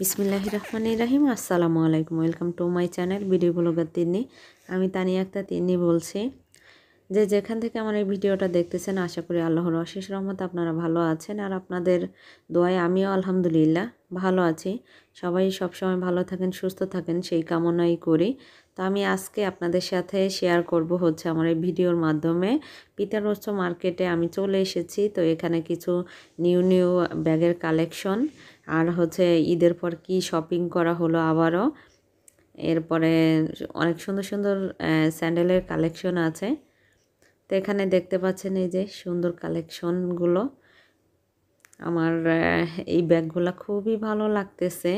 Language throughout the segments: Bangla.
বিসমিল্লাহ রহমান রাহিম আসসালামু আলাইকুম welcome to my channel video blogger তিনি আমি তানিয়া আক্তার তিনি বলছি যে যেখান থেকে আমার এই ভিডিওটা দেখতেছেন আশা করি আল্লাহর অশেষ রহমত আপনারা ভালো আছেন আর আপনাদের দোয়ায় আমিও আলহামদুলিল্লাহ ভালো আছি সবাই সবসময় ভালো থাকেন সুস্থ থাকেন সেই কামনাই করি তো আমি আজকে আপনাদের সাথে শেয়ার করব হচ্ছে আমার এই ভিডিওর মাধ্যমে পিতার রোস্ট মার্কেটে আমি চলে এসেছি তো এখানে কিছু নিউ নিউ ব্যাগের কালেকশন আর হচ্ছে ঈদের পর কি শপিং করা হলো আবারও এরপরে অনেক সুন্দর সুন্দর স্যান্ডেলের কালেকশন আছে তো এখানে দেখতে পাচ্ছেন এই যে সুন্দর কালেকশনগুলো আমার এই ব্যাগগুলো খুবই ভালো লাগতেছে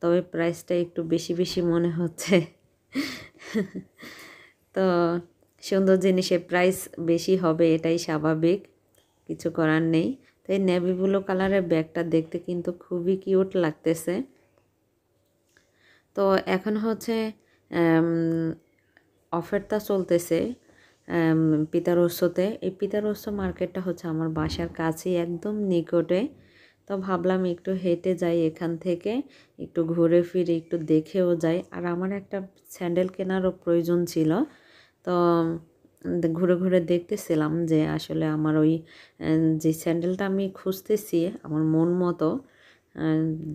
তবে প্রাইসটা একটু বেশি বেশি মনে হচ্ছে তো সুন্দর জিনিসের প্রাইস বেশি হবে এটাই স্বাভাবিক কিছু করার নেই তো এই নেভি ব্লু কালারের ব্যাগটা দেখতে কিন্তু খুবই কিউট লাগতেছে তো এখন হচ্ছে অফারটা চলতেছে পিতারস্যতে এই পিতারস্য মার্কেটটা হচ্ছে আমার বাসার কাছেই একদম নিকটে তো ভাবলাম একটু হেঁটে যাই এখান থেকে একটু ঘুরে ফিরে একটু দেখেও যাই আর আমার একটা স্যান্ডেল কেনারও প্রয়োজন ছিল তো ঘুরে ঘুরে দেখতেছিলাম যে আসলে আমার ওই যে স্যান্ডেলটা আমি খুঁজতেছি আমার মন মতো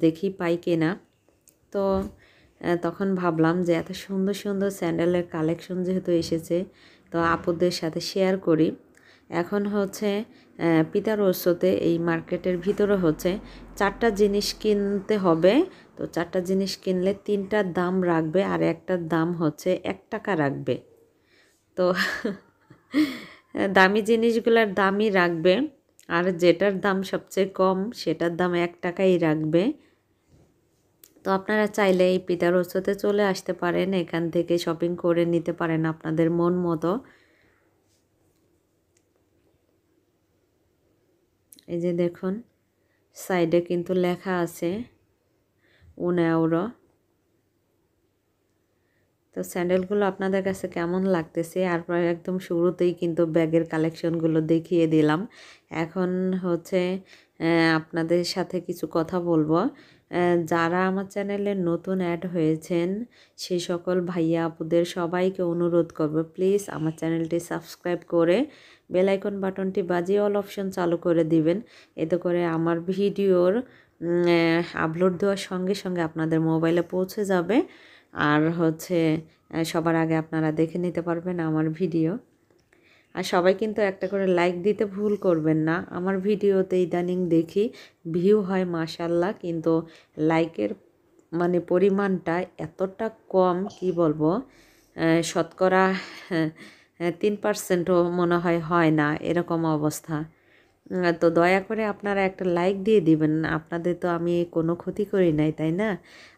দেখি পাই কিনা তো তখন ভাবলাম যে এত সুন্দর সুন্দর স্যান্ডেলের কালেকশন যেহেতু এসেছে তো আপুদের সাথে শেয়ার করি এখন হচ্ছে পিতার ওসতে এই মার্কেটের ভিতরে হচ্ছে চারটা জিনিস কিনতে হবে তো চারটা জিনিস কিনলে তিনটার দাম রাখবে আর একটার দাম হচ্ছে এক টাকা রাখবে তো দামি জিনিসগুলোর দামই রাখবে আর যেটার দাম সবচেয়ে কম সেটার দাম এক টাকাই রাখবে তো আপনারা চাইলে এই পিতার রসোতে চলে আসতে পারেন এখান থেকে শপিং করে নিতে পারেন আপনাদের মন মতো এই যে দেখুন সাইডে কিন্তু লেখা আছে ওরা তো স্যান্ডেলগুলো আপনাদের কাছে কেমন লাগতেছে আর প্রায় একদম শুরুতেই কিন্তু ব্যাগের কালেকশনগুলো দেখিয়ে দিলাম এখন হচ্ছে আপনাদের সাথে কিছু কথা বলবো যারা আমার চ্যানেলে নতুন অ্যাড হয়েছেন সেই সকল ভাইয়া আপুদের সবাইকে অনুরোধ করব প্লিজ আমার চ্যানেলটি সাবস্ক্রাইব করে বেলাইকন বাটনটি বাজিয়ে অল অপশন চালু করে দিবেন এতে করে আমার ভিডিওর আপলোড দেওয়ার সঙ্গে সঙ্গে আপনাদের মোবাইলে পৌঁছে যাবে আর হচ্ছে সবার আগে আপনারা দেখে নিতে পারবেন আমার ভিডিও আর সবাই কিন্তু একটা করে লাইক দিতে ভুল করবেন না আমার ভিডিওতে ইদানিং দেখি ভিউ হয় মাসাল্লাহ কিন্তু লাইকের মানে পরিমাণটা এতটা কম কি বলবো শতকরা হ্যাঁ, তিন পার্সেন্টও মনে হয় হয় না এরকম অবস্থা তো দয়া করে আপনারা একটা লাইক দিয়ে দিবেন আপনাদের তো আমি কোনো ক্ষতি করি নাই তাই না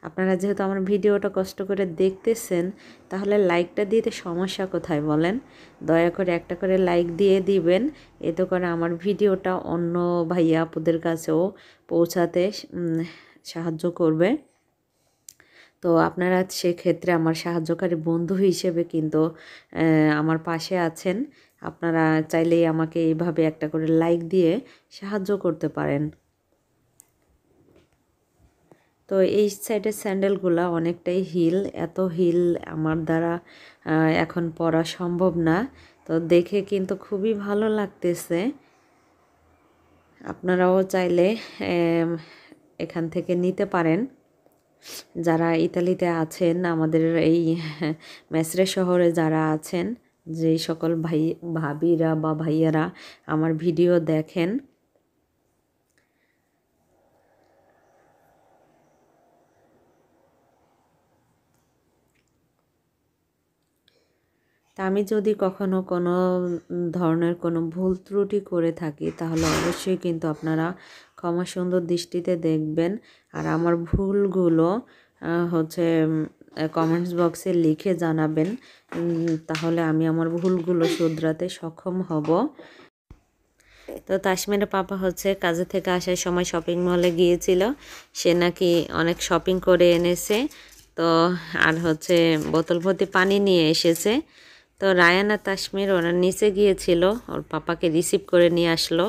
আপনারা যেহেতু আমার ভিডিওটা কষ্ট করে দেখতেছেন তাহলে লাইকটা দিতে সমস্যা কোথায় বলেন দয়া করে একটা করে লাইক দিয়ে দিবেন এতে করে আমার ভিডিওটা অন্য ভাইয়া আপুদের কাছেও পৌঁছাতে সাহায্য করবে তো আপনারা সেক্ষেত্রে আমার সাহায্যকারী বন্ধু হিসেবে কিন্তু আমার পাশে আছেন আপনারা চাইলেই আমাকে এইভাবে একটা করে লাইক দিয়ে সাহায্য করতে পারেন তো এই সাইডের স্যান্ডেলগুলা অনেকটাই হিল এত হিল আমার দ্বারা এখন পরা সম্ভব না তো দেখে কিন্তু খুবই ভালো লাগতেছে আপনারাও চাইলে এখান থেকে নিতে পারেন যারা ইতালিতে আছেন আমাদের এই মেসরে শহরে যারা আছেন যেই সকল ভাই ভাবিরা বা ভাইয়ারা আমার ভিডিও দেখেন তা আমি যদি কখনো কোনো ধরনের কোনো ভুল ত্রুটি করে থাকি তাহলে অবশ্যই কিন্তু আপনারা ক্ষমা সুন্দর দৃষ্টিতে দেখবেন আর আমার ভুলগুলো হচ্ছে কমেন্টস বক্সে লিখে জানাবেন তাহলে আমি আমার ভুলগুলো শুধরাতে সক্ষম হব তো তাসমিরা পাপা হচ্ছে কাজে থেকে আসার সময় শপিং মলে গিয়েছিল সে নাকি অনেক শপিং করে এনেছে তো আর হচ্ছে বোতল ভর্তি পানি নিয়ে এসেছে তো রায়ানা তাসমির ওরা নিচে গিয়েছিল ওর পাপাকে রিসিভ করে নিয়ে আসলো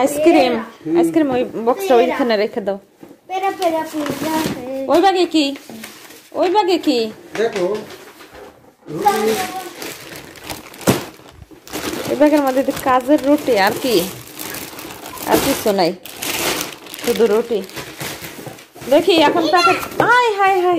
আইসক্রিম আইসক্রিম ওই বক্সটা ওইখানে রেখে দাও ওই বাগে কি ওই বাগে কি ওই বাগের মধ্যে কাজের রুটি আর কি আর কিছু নাই শুধু রুটি দেখি এখন তাকে হাই হায় হাই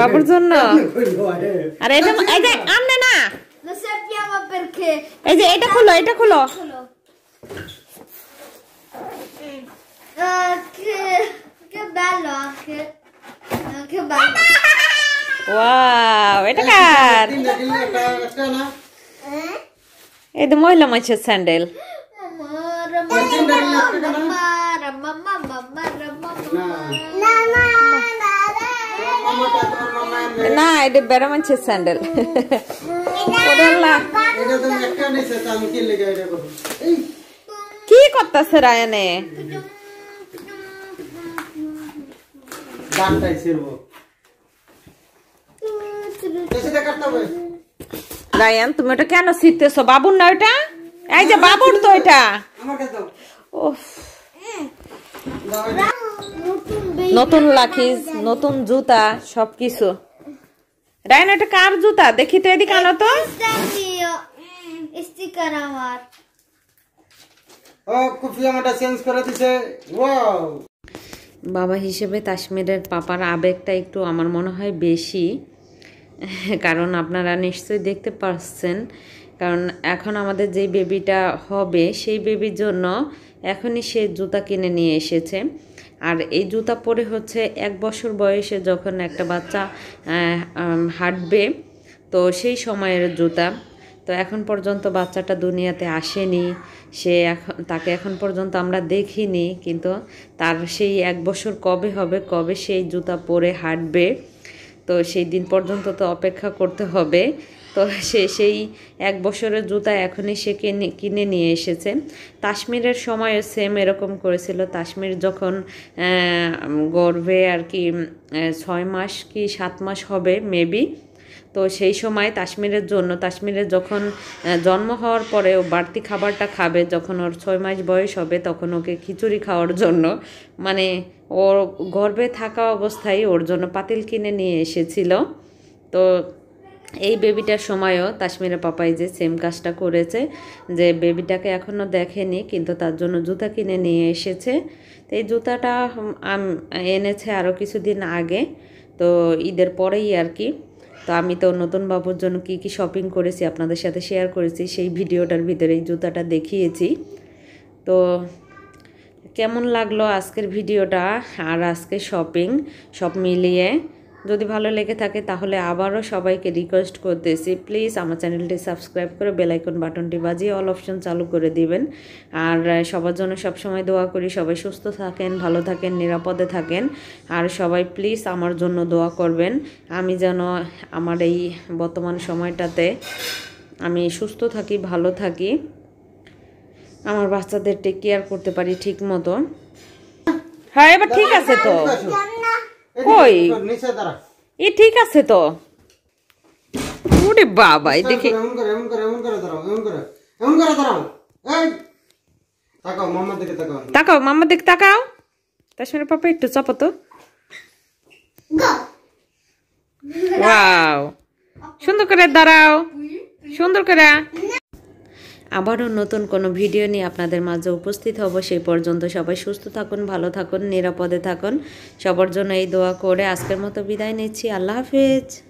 বাবুর জন্য আরে এটা এই যে আমনে না এই যে এটা খোলো এটা খোলো এটা কার এই মহিলা মাছের স্যান্ডেল না এটা বেড়ামাছের স্যান্ডেল কি করতেছে রায়নে রায়ান তুমি ওটা কেন শিখতেছ বাবুর না ওটা এই যে বাবুর তো এটা নতুন লাখিস নতুন জুতা সবকিছু ডায়না এটা কার জুতা দেখি তো এদিকে আনো তো স্টিকার আমার ও আমাটা চেঞ্জ করে দিছে ওয়াও বাবা হিসেবে কাশ্মীরের পাপার আবেগটা একটু আমার মনে হয় বেশি কারণ আপনারা নিশ্চয়ই দেখতে পাচ্ছেন কারণ এখন আমাদের যে বেবিটা হবে সেই বেবির জন্য এখনই সে জুতা কিনে নিয়ে এসেছে আর এই জুতা পরে হচ্ছে এক বছর বয়সে যখন একটা বাচ্চা হাঁটবে তো সেই সময়ের জুতা তো এখন পর্যন্ত বাচ্চাটা দুনিয়াতে আসেনি সে এখন তাকে এখন পর্যন্ত আমরা দেখিনি কিন্তু তার সেই এক বছর কবে হবে কবে সেই জুতা পরে হাঁটবে তো সেই দিন পর্যন্ত তো অপেক্ষা করতে হবে তো সে সেই এক বছরের জুতা এখনই সে কিনে কিনে নিয়ে এসেছে তাশ্মীরের সময়ও সেম এরকম করেছিল তাশ্মীর যখন গর্ভে আর কি ছয় মাস কি সাত মাস হবে মেবি তো সেই সময় তাশ্মীরের জন্য তাশ্মীরের যখন জন্ম হওয়ার পরে ও বাড়তি খাবারটা খাবে যখন ওর ছয় মাস বয়স হবে তখন ওকে খিচুড়ি খাওয়ার জন্য মানে ওর গর্ভে থাকা অবস্থায় ওর জন্য পাতিল কিনে নিয়ে এসেছিল তো এই বেবিটার সময়ও তাসমিরা পাপাই যে সেম কাজটা করেছে যে বেবিটাকে এখনও দেখেনি কিন্তু তার জন্য জুতা কিনে নিয়ে এসেছে তো এই জুতাটা এনেছে আরও কিছুদিন আগে তো ঈদের পরেই আর কি তো আমি তো নতুন বাবুর জন্য কি কি শপিং করেছি আপনাদের সাথে শেয়ার করেছি সেই ভিডিওটার ভিতরে এই জুতাটা দেখিয়েছি তো কেমন লাগলো আজকের ভিডিওটা আর আজকে শপিং সব মিলিয়ে যদি ভালো লেগে থাকে তাহলে আবারও সবাইকে রিকোয়েস্ট করতেছি প্লিজ আমার চ্যানেলটি সাবস্ক্রাইব করে বেলাইকন বাটনটি বাজিয়ে অল অপশন চালু করে দিবেন আর সবার জন্য সবসময় দোয়া করি সবাই সুস্থ থাকেন ভালো থাকেন নিরাপদে থাকেন আর সবাই প্লিজ আমার জন্য দোয়া করবেন আমি যেন আমার এই বর্তমান সময়টাতে আমি সুস্থ থাকি ভালো থাকি আমার বাচ্চাদের টেক কেয়ার করতে পারি ঠিক মতো হ্যাঁ এবার ঠিক আছে তো কই এ ঠিক আছে তো ওরে বাবা এই দেখি এমন করে এমন করে এমন করে দাঁড়াও এমন করে এমন করে দাঁড়াও এই তাকাও মামার দিকে তাকাও তাকাও মাম্মা দিকে তাকাও পাপা একটু চাপো তো সুন্দর করে দাঁড়াও সুন্দর করে আবারও নতুন কোনো ভিডিও নিয়ে আপনাদের মাঝে উপস্থিত হব সেই পর্যন্ত সবাই সুস্থ থাকুন ভালো থাকুন নিরাপদে থাকুন সবার জন্য এই দোয়া করে আজকের মতো বিদায় নিচ্ছি আল্লাহ হাফেজ